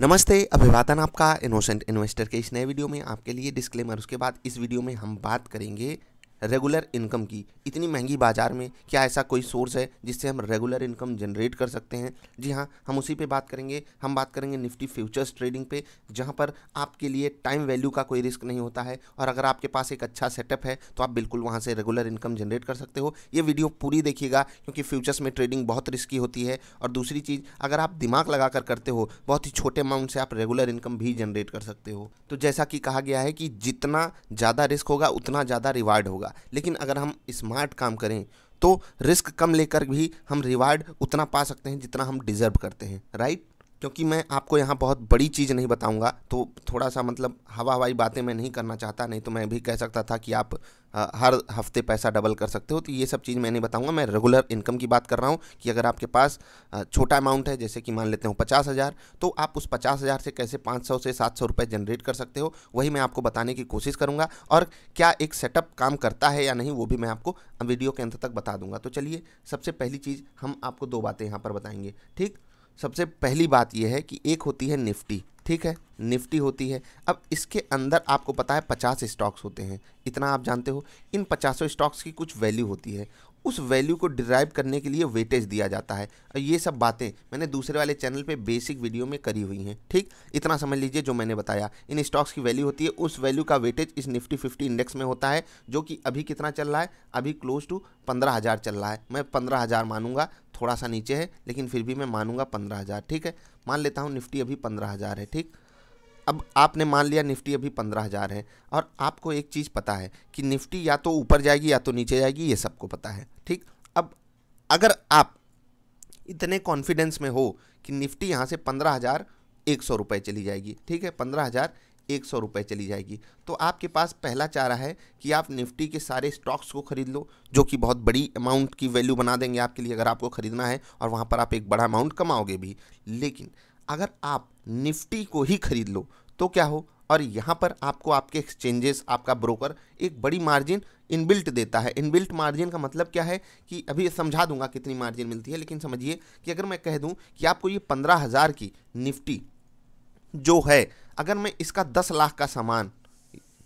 नमस्ते अभिवादन आपका इनोसेंट इन्वेस्टर के इस नए वीडियो में आपके लिए डिस्क्लेमर उसके बाद इस वीडियो में हम बात करेंगे रेगुलर इनकम की इतनी महंगी बाज़ार में क्या ऐसा कोई सोर्स है जिससे हम रेगुलर इनकम जनरेट कर सकते हैं जी हाँ हम उसी पे बात करेंगे हम बात करेंगे निफ्टी फ्यूचर्स ट्रेडिंग पे जहाँ पर आपके लिए टाइम वैल्यू का कोई रिस्क नहीं होता है और अगर आपके पास एक अच्छा सेटअप है तो आप बिल्कुल वहाँ से रेगुलर इनकम जनरेट कर सकते हो ये वीडियो पूरी देखिएगा क्योंकि फ्यूचर्स में ट्रेडिंग बहुत रिस्की होती है और दूसरी चीज़ अगर आप दिमाग लगा कर करते हो बहुत ही छोटे अमाउंट से आप रेगुलर इनकम भी जनरेट कर सकते हो तो जैसा कि कहा गया है कि जितना ज़्यादा रिस्क होगा उतना ज़्यादा रिवार्ड होगा होगा लेकिन अगर हम स्मार्ट काम करें तो रिस्क कम लेकर भी हम रिवार्ड उतना पा सकते हैं जितना हम डिज़र्व करते हैं राइट क्योंकि मैं आपको यहाँ बहुत बड़ी चीज़ नहीं बताऊँगा तो थोड़ा सा मतलब हवा हवाई बातें मैं नहीं करना चाहता नहीं तो मैं भी कह सकता था कि आप हर हफ्ते पैसा डबल कर सकते हो तो ये सब चीज़ मैं नहीं बताऊँगा मैं रेगुलर इनकम की बात कर रहा हूँ कि अगर आपके पास छोटा अमाउंट है जैसे कि मान लेते हूँ पचास हज़ार तो आप उस पचास हज़ार से कैसे पाँच सौ से सात सौ रुपये जनरेट कर सकते हो वही मैं आपको बताने की कोशिश करूँगा और क्या एक सेटअप काम करता है या नहीं वो भी मैं आपको वीडियो के अंत तक बता दूँगा तो चलिए सबसे पहली चीज़ हम आपको दो बातें यहाँ पर बताएंगे ठीक सबसे पहली बात यह है कि एक होती है निफ्टी ठीक है निफ्टी होती है अब इसके अंदर आपको पता है पचास स्टॉक्स होते हैं इतना आप जानते हो इन पचासों स्टॉक्स की कुछ वैल्यू होती है उस वैल्यू को डिराइव करने के लिए वेटेज दिया जाता है और ये सब बातें मैंने दूसरे वाले चैनल पे बेसिक वीडियो में करी हुई हैं ठीक इतना समझ लीजिए जो मैंने बताया इन स्टॉक्स की वैल्यू होती है उस वैल्यू का वेटेज इस निफ्टी फिफ्टी इंडेक्स में होता है जो कि अभी कितना चल रहा है अभी क्लोज टू पंद्रह हज़ार चल रहा है मैं पंद्रह हज़ार मानूंगा थोड़ा सा नीचे है लेकिन फिर भी मैं मानूंगा पंद्रह हज़ार ठीक है मान लेता हूँ निफ्टी अभी पंद्रह हज़ार है ठीक अब आपने मान लिया निफ्टी अभी पंद्रह हज़ार है और आपको एक चीज़ पता है कि निफ्टी या तो ऊपर जाएगी या तो नीचे जाएगी ये सबको पता है ठीक अब अगर आप इतने कॉन्फिडेंस में हो कि निफ्टी यहाँ से पंद्रह हज़ार एक सौ रुपये चली जाएगी ठीक है पंद्रह हज़ार एक सौ रुपये चली जाएगी तो आपके पास पहला चारा है कि आप निफ्टी के सारे स्टॉक्स को खरीद लो जो कि बहुत बड़ी अमाउंट की वैल्यू बना देंगे आपके लिए अगर आपको खरीदना है और वहाँ पर आप एक बड़ा अमाउंट कमाओगे भी लेकिन अगर आप निफ्टी को ही खरीद लो तो क्या हो और यहाँ पर आपको आपके एक्सचेंजेस आपका ब्रोकर एक बड़ी मार्जिन इनबिल्ट देता है इनबिल्ट मार्जिन का मतलब क्या है कि अभी समझा दूंगा कितनी मार्जिन मिलती है लेकिन समझिए कि अगर मैं कह दूं कि आपको ये पंद्रह हज़ार की निफ्टी जो है अगर मैं इसका दस लाख का सामान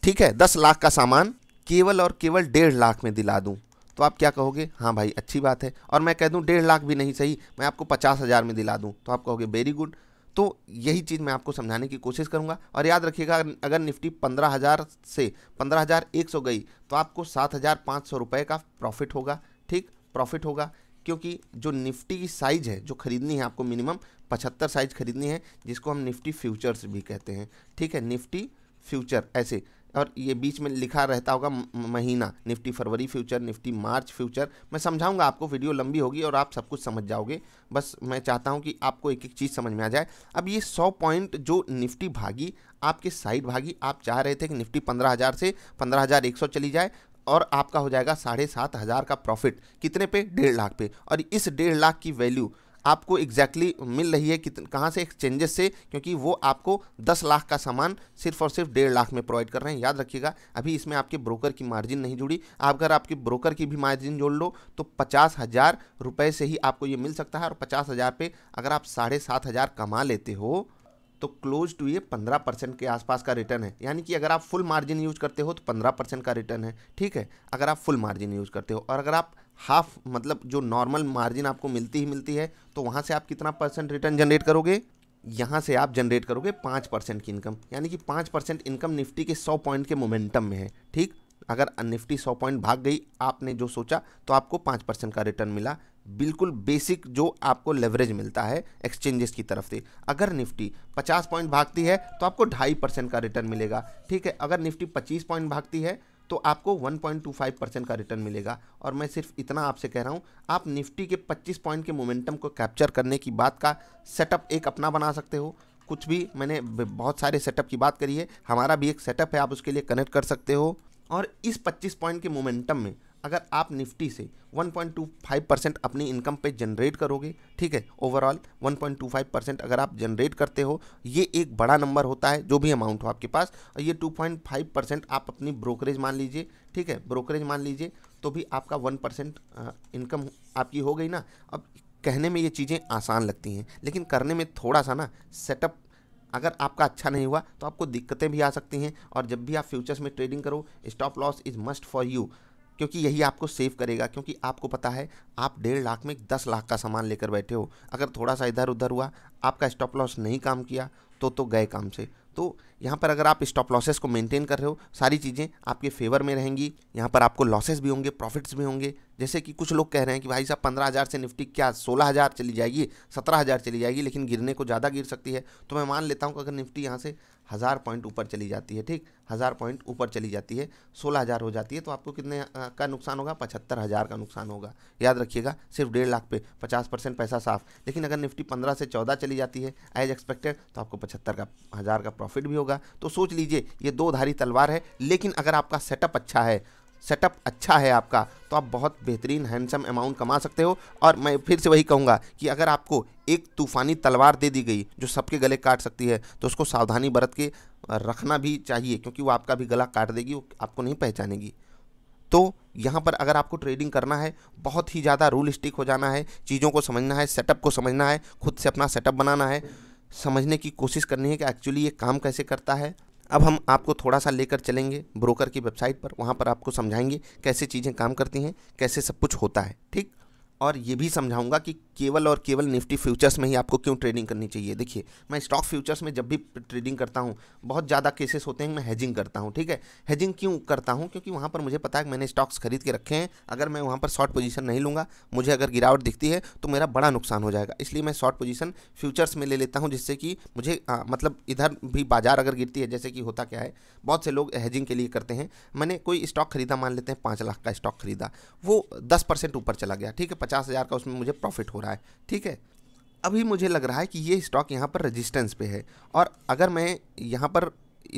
ठीक है दस लाख का सामान केवल और केवल डेढ़ लाख में दिला दूँ तो आप क्या कहोगे हाँ भाई अच्छी बात है और मैं कह दूँ डेढ़ लाख भी नहीं सही मैं आपको पचास हज़ार में दिला दूँ तो आप कहोगे वेरी गुड तो यही चीज़ मैं आपको समझाने की कोशिश करूंगा और याद रखिएगा अगर निफ्टी पंद्रह हज़ार से पंद्रह हज़ार एक सौ गई तो आपको सात हज़ार पाँच सौ रुपये का प्रॉफिट होगा ठीक प्रॉफिट होगा क्योंकि जो निफ्टी की साइज है जो खरीदनी है आपको मिनिमम पचहत्तर साइज खरीदनी है जिसको हम निफ्टी फ्यूचर्स भी कहते हैं ठीक है निफ्टी फ्यूचर ऐसे और ये बीच में लिखा रहता होगा महीना निफ्टी फरवरी फ्यूचर निफ्टी मार्च फ्यूचर मैं समझाऊंगा आपको वीडियो लंबी होगी और आप सब कुछ समझ जाओगे बस मैं चाहता हूं कि आपको एक एक चीज़ समझ में आ जाए अब ये सौ पॉइंट जो निफ्टी भागी आपके साइड भागी आप चाह रहे थे कि निफ्टी पंद्रह हज़ार से पंद्रह हज़ार एक सौ चली जाए और आपका हो जाएगा साढ़े सात हज़ार का प्रॉफिट कितने पे डेढ़ लाख पे और इस डेढ़ लाख की वैल्यू आपको एग्जैक्टली exactly मिल रही है कि कहाँ से एक्सचेंजेस से क्योंकि वो आपको दस लाख का सामान सिर्फ और सिर्फ डेढ़ लाख में प्रोवाइड कर रहे हैं याद रखिएगा अभी इसमें आपके ब्रोकर की मार्जिन नहीं जुड़ी आप अगर आपके ब्रोकर की भी मार्जिन जोड़ लो तो पचास हज़ार रुपये से ही आपको ये मिल सकता है और पचास हज़ार पे अगर आप साढ़े सात हज़ार कमा लेते हो तो क्लोज टू ये पंद्रह परसेंट के आसपास का रिटर्न है यानी कि अगर आप फुल मार्जिन यूज करते हो तो पंद्रह परसेंट का रिटर्न है ठीक है अगर आप फुल मार्जिन यूज करते हो और अगर आप हाफ मतलब जो नॉर्मल मार्जिन आपको मिलती ही मिलती है तो वहाँ से आप कितना परसेंट रिटर्न जनरेट करोगे यहाँ से आप जनरेट करोगे पाँच परसेंट की इनकम यानी कि पाँच परसेंट इनकम निफ्टी के सौ पॉइंट के मोमेंटम में है ठीक अगर निफ्टी सौ पॉइंट भाग गई आपने जो सोचा तो आपको पाँच परसेंट का रिटर्न मिला बिल्कुल बेसिक जो आपको लेवरेज मिलता है एक्सचेंजेस की तरफ से अगर निफ्टी 50 पॉइंट भागती है तो आपको ढाई परसेंट का रिटर्न मिलेगा ठीक है अगर निफ्टी 25 पॉइंट भागती है तो आपको 1.25 परसेंट का रिटर्न मिलेगा और मैं सिर्फ इतना आपसे कह रहा हूँ आप निफ्टी के 25 पॉइंट के मोमेंटम को कैप्चर करने की बात का सेटअप एक अपना बना सकते हो कुछ भी मैंने बहुत सारे सेटअप की बात करी है हमारा भी एक सेटअप है आप उसके लिए कनेक्ट कर सकते हो और इस 25 पॉइंट के मोमेंटम में अगर आप निफ्टी से 1.25 परसेंट अपनी इनकम पे जनरेट करोगे ठीक है ओवरऑल 1.25 परसेंट अगर आप जनरेट करते हो ये एक बड़ा नंबर होता है जो भी अमाउंट हो आपके पास और ये 2.5 परसेंट आप अपनी ब्रोकरेज मान लीजिए ठीक है ब्रोकरेज मान लीजिए तो भी आपका 1 परसेंट इनकम आपकी हो गई ना अब कहने में ये चीज़ें आसान लगती हैं लेकिन करने में थोड़ा सा ना सेटअप अगर आपका अच्छा नहीं हुआ तो आपको दिक्कतें भी आ सकती हैं और जब भी आप फ्यूचर्स में ट्रेडिंग करो stop loss is must for you क्योंकि यही आपको सेव करेगा क्योंकि आपको पता है आप डेढ़ लाख में दस लाख का सामान लेकर बैठे हो अगर थोड़ा सा इधर उधर हुआ आपका स्टॉप लॉस नहीं काम किया तो तो गए काम से तो यहाँ पर अगर आप स्टॉप लॉसेस को मेंटेन कर रहे हो सारी चीज़ें आपके फेवर में रहेंगी यहाँ पर आपको लॉसेस भी होंगे प्रॉफिट्स भी होंगे जैसे कि कुछ लोग कह रहे हैं कि भाई साहब पंद्रह हज़ार से निफ्टी क्या सोलह हज़ार चली जाएगी सत्रह हज़ार चली जाएगी लेकिन गिरने को ज़्यादा गिर सकती है तो मैं मान लेता हूँ कि अगर निफ्टी यहाँ से हज़ार पॉइंट ऊपर चली जाती है ठीक हज़ार पॉइंट ऊपर चली जाती है सोलह हज़ार हो जाती है तो आपको कितने का नुकसान होगा पचहत्तर हज़ार का नुकसान होगा याद रखिएगा सिर्फ डेढ़ लाख पे पचास परसेंट पैसा साफ लेकिन अगर निफ्टी पंद्रह से चौदह चली जाती है एज एक्सपेक्टेड तो आपको पचहत्तर का हज़ार का प्रॉफिट भी होगा तो सोच लीजिए ये दो धारी तलवार है लेकिन अगर आपका सेटअप अच्छा है सेटअप अच्छा है आपका तो आप बहुत बेहतरीन हैंडसम अमाउंट कमा सकते हो और मैं फिर से वही कहूँगा कि अगर आपको एक तूफ़ानी तलवार दे दी गई जो सबके गले काट सकती है तो उसको सावधानी बरत के रखना भी चाहिए क्योंकि वो आपका भी गला काट देगी वो आपको नहीं पहचानेगी तो यहाँ पर अगर आपको ट्रेडिंग करना है बहुत ही ज़्यादा रूल स्टिक हो जाना है चीज़ों को समझना है सेटअप को समझना है खुद से अपना सेटअप बनाना है समझने की कोशिश करनी है कि एक्चुअली ये काम कैसे करता है अब हम आपको थोड़ा सा लेकर चलेंगे ब्रोकर की वेबसाइट पर वहाँ पर आपको समझाएंगे कैसे चीज़ें काम करती हैं कैसे सब कुछ होता है ठीक और ये भी समझाऊंगा कि केवल और केवल निफ्टी फ्यूचर्स में ही आपको क्यों ट्रेडिंग करनी चाहिए देखिए मैं स्टॉक फ्यूचर्स में जब भी ट्रेडिंग करता हूँ बहुत ज़्यादा केसेस होते हैं मैं हेजिंग करता हूँ ठीक है हेजिंग क्यों करता हूँ क्योंकि वहाँ पर मुझे पता है कि मैंने स्टॉक्स खरीद के रखे हैं अगर मैं वहाँ पर शॉर्ट पोजीशन नहीं लूँगा मुझे अगर गिरावट दिखती है तो मेरा बड़ा नुकसान हो जाएगा इसलिए मैं शॉर्ट पोजीशन फ्यूचर्स में ले लेता हूँ जिससे कि मुझे मतलब इधर भी बाजार अगर गिरती है जैसे कि होता क्या है बहुत से लोग हेजिंग के लिए करते हैं मैंने कोई स्टॉक खरीदा मान लेते हैं पाँच लाख का स्टॉक खरीदा वो दस ऊपर चला गया ठीक है पचास का उसमें मुझे प्रॉफिट हो रहा है रहा है ठीक है अभी मुझे लग रहा है कि ये स्टॉक यहाँ पर रेजिस्टेंस पे है और अगर मैं यहाँ पर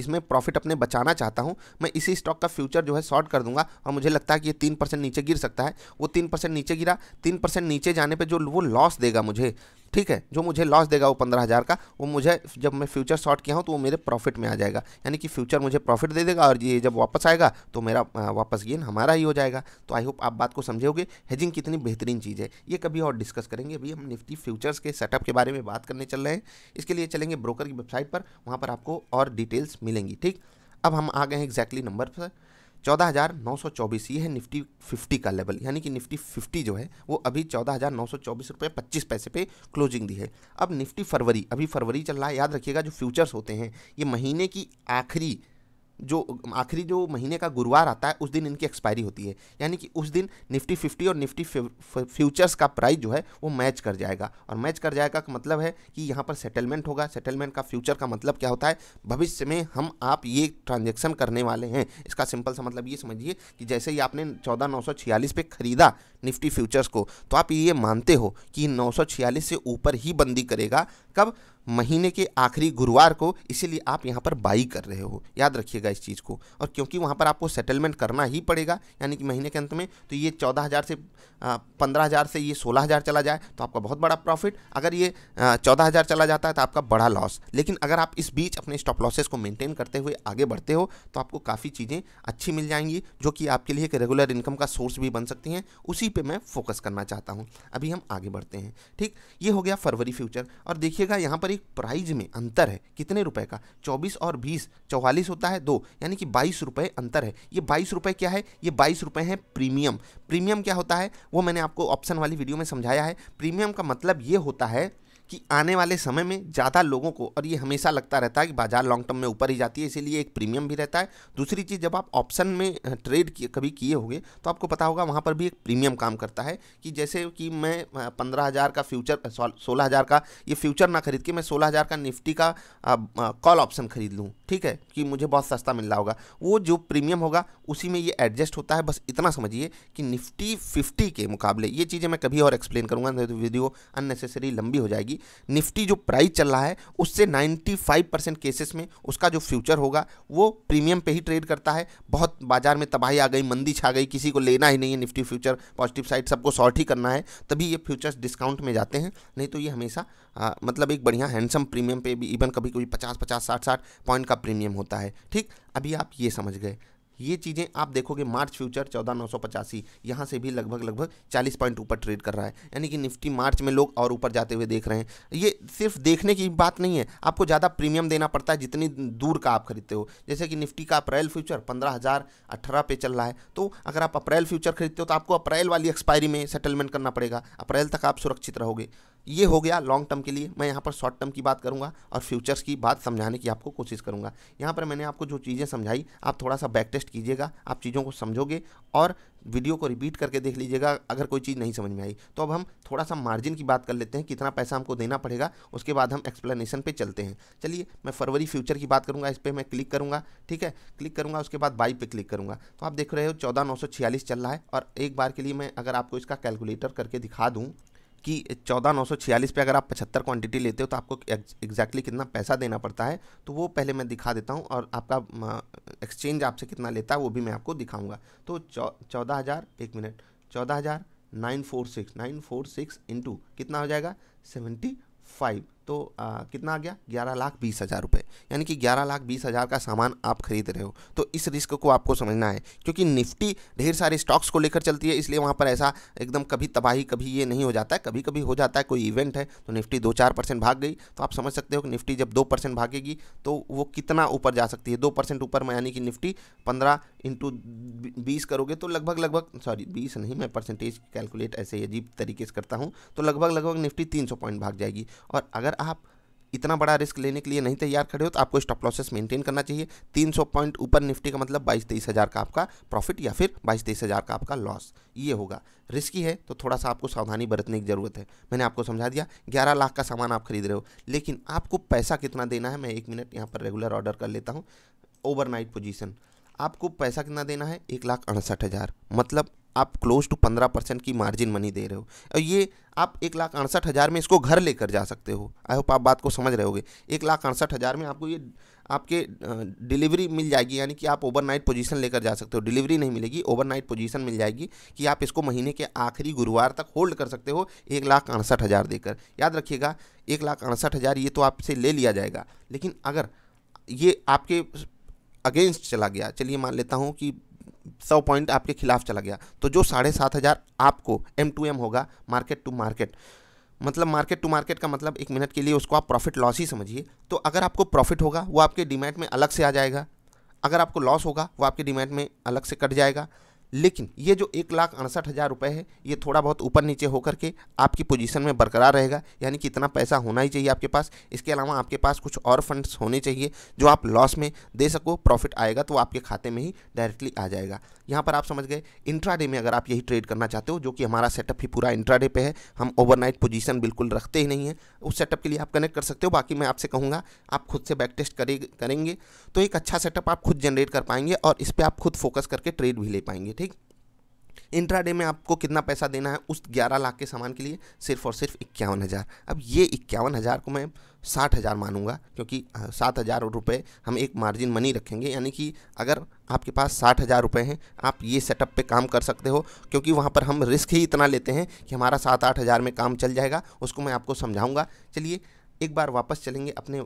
इसमें प्रॉफिट अपने बचाना चाहता हूँ मैं इसी स्टॉक का फ्यूचर जो है शॉर्ट कर दूंगा और मुझे लगता है कि ये तीन परसेंट नीचे गिर सकता है वो तीन परसेंट नीचे गिरा तीन परसेंट नीचे जाने पे जो वो लॉस देगा मुझे ठीक है जो मुझे लॉस देगा वो पंद्रह हज़ार का वो मुझे जब मैं फ्यूचर शॉर्ट किया हूँ तो वो मेरे प्रॉफिट में आ जाएगा यानी कि फ्यूचर मुझे प्रॉफिट दे देगा और ये जब वापस आएगा तो मेरा वापस गेन हमारा ही हो जाएगा तो आई होप आप बात को समझोगे हेजिंग कितनी बेहतरीन चीज़ है ये कभी और डिस्कस करेंगे अभी हम निफ्टी फ्यूचर्स के सेटअप के बारे में बात करने चल रहे हैं इसके लिए चलेंगे ब्रोकर की वेबसाइट पर वहाँ पर आपको और डिटेल्स मिलेंगी ठीक अब हम आ गए हैं एग्जैक्टली नंबर पर चौदह हज़ार नौ सौ चौबीस ये है निफ्टी फिफ्टी का लेवल यानी कि निफ्टी फिफ्टी जो है वो अभी चौदह हज़ार नौ सौ चौबीस रुपये पच्चीस पैसे पे क्लोजिंग दी है अब निफ्टी फरवरी अभी फरवरी चल रहा है याद रखिएगा जो फ्यूचर्स होते हैं ये महीने की आखिरी जो आखिरी जो महीने का गुरुवार आता है उस दिन इनकी एक्सपायरी होती है यानी कि उस दिन निफ्टी फिफ्टी और निफ्टी फ्यूचर्स का प्राइस जो है वो मैच कर जाएगा और मैच कर जाएगा का मतलब है कि यहाँ पर सेटलमेंट होगा सेटलमेंट का फ्यूचर का मतलब क्या होता है भविष्य में हम आप ये ट्रांजेक्शन करने वाले हैं इसका सिंपल सा मतलब ये समझिए कि जैसे ही आपने चौदह नौ सौ छियालीस पे खरीदा निफ्टी फ्यूचर्स को तो आप ये मानते हो कि नौ सौ छियालीस से ऊपर ही बंदी करेगा कब महीने के आखिरी गुरुवार को इसीलिए आप यहाँ पर बाई कर रहे हो याद रखिएगा इस चीज़ को और क्योंकि वहाँ पर आपको सेटलमेंट करना ही पड़ेगा यानी कि महीने के अंत में तो ये चौदह हज़ार से पंद्रह हज़ार से ये सोलह हज़ार चला जाए तो आपका बहुत बड़ा प्रॉफिट अगर ये चौदह हज़ार चला जाता है तो आपका बड़ा लॉस लेकिन अगर आप इस बीच अपने स्टॉप लॉसेस को मेनटेन करते हुए आगे बढ़ते हो तो आपको काफ़ी चीज़ें अच्छी मिल जाएंगी जो कि आपके लिए एक रेगुलर इनकम का सोर्स भी बन सकती हैं उसी पर मैं फोकस करना चाहता हूँ अभी हम आगे बढ़ते हैं ठीक ये हो गया फरवरी फ्यूचर और देखिएगा यहाँ पर हमारी प्राइज में अंतर है कितने रुपए का चौबीस और बीस चौवालीस होता है दो यानी कि बाईस रुपये अंतर है ये बाईस रुपये क्या है ये बाईस रुपये है प्रीमियम प्रीमियम क्या होता है वो मैंने आपको ऑप्शन वाली वीडियो में समझाया है प्रीमियम का मतलब ये होता है कि आने वाले समय में ज़्यादा लोगों को और ये हमेशा लगता रहता है कि बाज़ार लॉन्ग टर्म में ऊपर ही जाती है इसीलिए एक प्रीमियम भी रहता है दूसरी चीज़ जब आप ऑप्शन में ट्रेड किए कभी किए होंगे तो आपको पता होगा वहाँ पर भी एक प्रीमियम काम करता है कि जैसे कि मैं पंद्रह हज़ार का फ्यूचर सोलह हज़ार का ये फ्यूचर ना खरीद के मैं सोलह हज़ार का निफ्टी का कॉल ऑप्शन खरीद लूँ ठीक है कि मुझे बहुत सस्ता मिल रहा होगा वो जो प्रीमियम होगा उसी में ये एडजस्ट होता है बस इतना समझिए कि निफ्टी फिफ्टी के मुकाबले ये चीज़ें मैं कभी और एक्सप्लेन करूँगा वीडियो तो अननेसेसरी लंबी हो जाएगी जाएगी निफ्टी जो प्राइस चल रहा है उससे 95 परसेंट केसेस में उसका जो फ्यूचर होगा वो प्रीमियम पे ही ट्रेड करता है बहुत बाजार में तबाही आ गई मंदी छा गई किसी को लेना ही नहीं है निफ्टी फ्यूचर पॉजिटिव साइड सबको शॉर्ट ही करना है तभी ये फ्यूचर्स डिस्काउंट में जाते हैं नहीं तो ये हमेशा आ, मतलब एक बढ़िया हैंडसम प्रीमियम पे भी इवन कभी कभी पचास पचास साठ साठ पॉइंट का प्रीमियम होता है ठीक अभी आप ये समझ गए ये चीज़ें आप देखोगे मार्च फ्यूचर चौदह नौ सौ पचासी यहाँ से भी लगभग लगभग चालीस पॉइंट ऊपर ट्रेड कर रहा है यानी कि निफ्टी मार्च में लोग और ऊपर जाते हुए देख रहे हैं ये सिर्फ देखने की बात नहीं है आपको ज़्यादा प्रीमियम देना पड़ता है जितनी दूर का आप खरीदते हो जैसे कि निफ्टी का अप्रैल फ्यूचर पंद्रह हज़ार अठारह पे चल रहा है तो अगर आप अप्रैल फ्यूचर खरीदते हो तो आपको अप्रैल वाली एक्सपायरी में सेटलमेंट करना पड़ेगा अप्रैल तक आप सुरक्षित रहोगे ये हो गया लॉन्ग टर्म के लिए मैं यहाँ पर शॉर्ट टर्म की बात करूँगा और फ्यूचर्स की बात समझाने की आपको कोशिश करूँगा यहाँ पर मैंने आपको जो चीज़ें समझाई आप थोड़ा सा बैक टेस्ट कीजिएगा आप चीज़ों को समझोगे और वीडियो को रिपीट करके देख लीजिएगा अगर कोई चीज़ नहीं समझ में आई तो अब हम थोड़ा सा मार्जिन की बात कर लेते हैं कितना पैसा हमको देना पड़ेगा उसके बाद हम एक्सप्लेनेशन पे चलते हैं चलिए मैं फरवरी फ्यूचर की बात करूँगा इस पर मैं क्लिक करूँगा ठीक है क्लिक करूँगा उसके बाद बाई पे क्लिक करूँगा तो आप देख रहे हो चौदह चल रहा है और एक बार के लिए मैं अगर आपको इसका कैलकुलेटर करके दिखा दूँ कि चौदह नौ सौ छियालीस पर अगर आप पचहत्तर क्वांटिटी लेते हो तो आपको एग्जैक्टली कितना पैसा देना पड़ता है तो वो पहले मैं दिखा देता हूँ और आपका एक्सचेंज आपसे कितना लेता है वो भी मैं आपको दिखाऊँगा तो चौदह हज़ार एक मिनट चौदह हज़ार nine four six nine four six into कितना हो जाएगा सेवेंटी फाइव तो आ, कितना आ गया ग्यारह लाख बीस हज़ार रुपये यानी कि ग्यारह लाख बीस हज़ार का सामान आप खरीद रहे हो तो इस रिस्क को आपको समझना है क्योंकि निफ्टी ढेर सारे स्टॉक्स को लेकर चलती है इसलिए वहाँ पर ऐसा एकदम कभी तबाही कभी ये नहीं हो जाता है कभी कभी हो जाता है कोई इवेंट है तो निफ्टी दो चार परसेंट भाग गई तो आप समझ सकते हो कि निफ्टी जब दो परसेंट भागेगी तो वो कितना ऊपर जा सकती है दो परसेंट ऊपर यानी कि निफ्टी पंद्रह इंटू बीस करोगे तो लगभग लगभग सॉरी बीस नहीं मैं परसेंटेज कैलकुलेट ऐसे अजीब तरीके से करता हूँ तो लगभग लगभग निफ्टी तीन सौ पॉइंट भाग जाएगी और अगर आप इतना बड़ा रिस्क लेने के लिए नहीं तैयार खड़े हो तो आपको स्टॉप लॉसेस मेंटेन करना चाहिए 300 पॉइंट ऊपर निफ्टी का मतलब बाईस तेईस हज़ार का आपका प्रॉफिट या फिर बाईस तेईस हज़ार का आपका लॉस ये होगा रिस्की है तो थोड़ा सा आपको सावधानी बरतने की ज़रूरत है मैंने आपको समझा दिया ग्यारह लाख का सामान आप खरीद रहे हो लेकिन आपको पैसा कितना देना है मैं एक मिनट यहाँ पर रेगुलर ऑर्डर कर लेता हूँ ओवरनाइट पोजिशन आपको पैसा कितना देना है एक लाख अड़सठ हज़ार मतलब आप क्लोज टू पंद्रह परसेंट की मार्जिन मनी दे रहे हो और ये आप एक लाख अड़सठ हज़ार में इसको घर लेकर जा सकते हो आई होप आप बात को समझ रहे होगे एक लाख अड़सठ हज़ार में आपको ये आपके डिलीवरी मिल जाएगी यानी कि आप ओवरनाइट पोजीशन लेकर जा सकते हो डिलीवरी नहीं मिलेगी ओवरनाइट पोजीशन मिल जाएगी कि आप इसको महीने के आखिरी गुरुवार तक होल्ड कर सकते हो एक लाख अड़सठ हज़ार देकर याद रखिएगा एक लाख अड़सठ हज़ार ये तो आपसे ले लिया जाएगा लेकिन अगर ये आपके अगेंस्ट चला गया चलिए मान लेता हूँ कि सौ पॉइंट आपके खिलाफ चला गया तो जो साढ़े सात हज़ार आपको एम टू एम होगा मार्केट टू मार्केट मतलब मार्केट टू मार्केट का मतलब एक मिनट के लिए उसको आप प्रॉफिट लॉस ही समझिए तो अगर आपको प्रॉफिट होगा वो आपके डिमांड में अलग से आ जाएगा अगर आपको लॉस होगा वो आपके डिमांड में अलग से कट जाएगा लेकिन ये जो एक लाख अड़सठ हज़ार रुपये है ये थोड़ा बहुत ऊपर नीचे होकर के आपकी पोजीशन में बरकरार रहेगा यानी कि इतना पैसा होना ही चाहिए आपके पास इसके अलावा आपके पास कुछ और फंड्स होने चाहिए जो आप लॉस में दे सको प्रॉफिट आएगा तो आपके खाते में ही डायरेक्टली आ जाएगा यहाँ पर आप समझ गए इंट्राडे में अगर आप यही ट्रेड करना चाहते हो जो कि हमारा सेटअप ही पूरा इंट्राडे पे है हम ओवरनाइट पोजीशन बिल्कुल रखते ही नहीं है उस सेटअप के लिए आप कनेक्ट कर सकते हो बाकी मैं आपसे कहूँगा आप खुद से बैक टेस्ट करेंगे तो एक अच्छा सेटअप आप खुद जनरेट कर पाएंगे और इस पर आप खुद फोकस करके ट्रेड भी ले पाएंगे इंट्राडे में आपको कितना पैसा देना है उस ग्यारह लाख के सामान के लिए सिर्फ और सिर्फ इक्यावन हज़ार अब ये इक्यावन हज़ार को मैं साठ हज़ार मानूंगा क्योंकि सात हज़ार रुपये हम एक मार्जिन मनी रखेंगे यानी कि अगर आपके पास साठ हज़ार रुपये हैं आप ये सेटअप पे काम कर सकते हो क्योंकि वहाँ पर हम रिस्क ही इतना लेते हैं कि हमारा सात आठ हज़ार में काम चल जाएगा उसको मैं आपको समझाऊँगा चलिए एक बार वापस चलेंगे अपने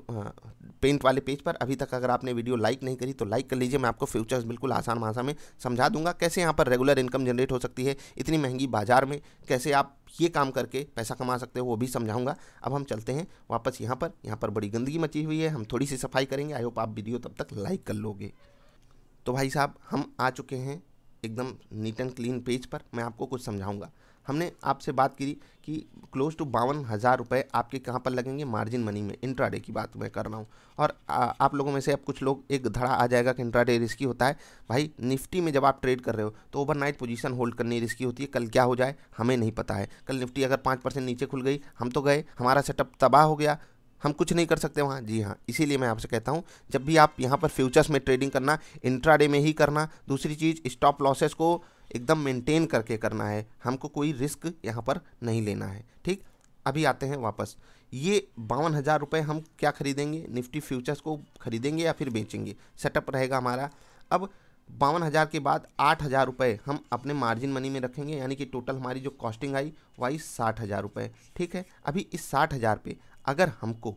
पेंट वाले पेज पर अभी तक अगर आपने वीडियो लाइक नहीं करी तो लाइक कर लीजिए मैं आपको फ्यूचर्स बिल्कुल आसान भाषा में समझा दूंगा कैसे यहाँ पर रेगुलर इनकम जनरेट हो सकती है इतनी महंगी बाजार में कैसे आप ये काम करके पैसा कमा सकते हो वो भी समझाऊंगा अब हम चलते हैं वापस यहाँ पर यहाँ पर बड़ी गंदगी मची हुई है हम थोड़ी सी सफाई करेंगे आई होप आप वीडियो तब तक लाइक कर लोगे तो भाई साहब हम आ चुके हैं एकदम नीट एंड क्लीन पेज पर मैं आपको कुछ समझाऊंगा हमने आपसे बात की कि क्लोज टू बावन हज़ार रुपये आपके कहाँ पर लगेंगे मार्जिन मनी में इंट्राडे की बात मैं कर रहा हूँ और आ, आप लोगों में से अब कुछ लोग एक धड़ा आ जाएगा कि इंट्राडे रिस्की होता है भाई निफ्टी में जब आप ट्रेड कर रहे हो तो ओवरनाइट पोजीशन होल्ड करनी रिस्की होती है कल क्या हो जाए हमें नहीं पता है कल निफ्टी अगर पाँच परसेंट नीचे खुल गई हम तो गए हमारा सेटअप तबाह हो गया हम कुछ नहीं कर सकते वहाँ जी हाँ इसीलिए मैं आपसे कहता हूँ जब भी आप यहाँ पर फ्यूचर्स में ट्रेडिंग करना इंट्राडे में ही करना दूसरी चीज़ स्टॉप लॉसेस को एकदम मेंटेन करके करना है हमको कोई रिस्क यहाँ पर नहीं लेना है ठीक अभी आते हैं वापस ये बावन हज़ार रुपये हम क्या खरीदेंगे निफ्टी फ्यूचर्स को खरीदेंगे या फिर बेचेंगे सेटअप रहेगा हमारा अब बावन हज़ार के बाद आठ हज़ार रुपये हम अपने मार्जिन मनी में रखेंगे यानी कि टोटल हमारी जो कॉस्टिंग आई वाई साठ हज़ार रुपये ठीक है अभी इस साठ हज़ार पर अगर हमको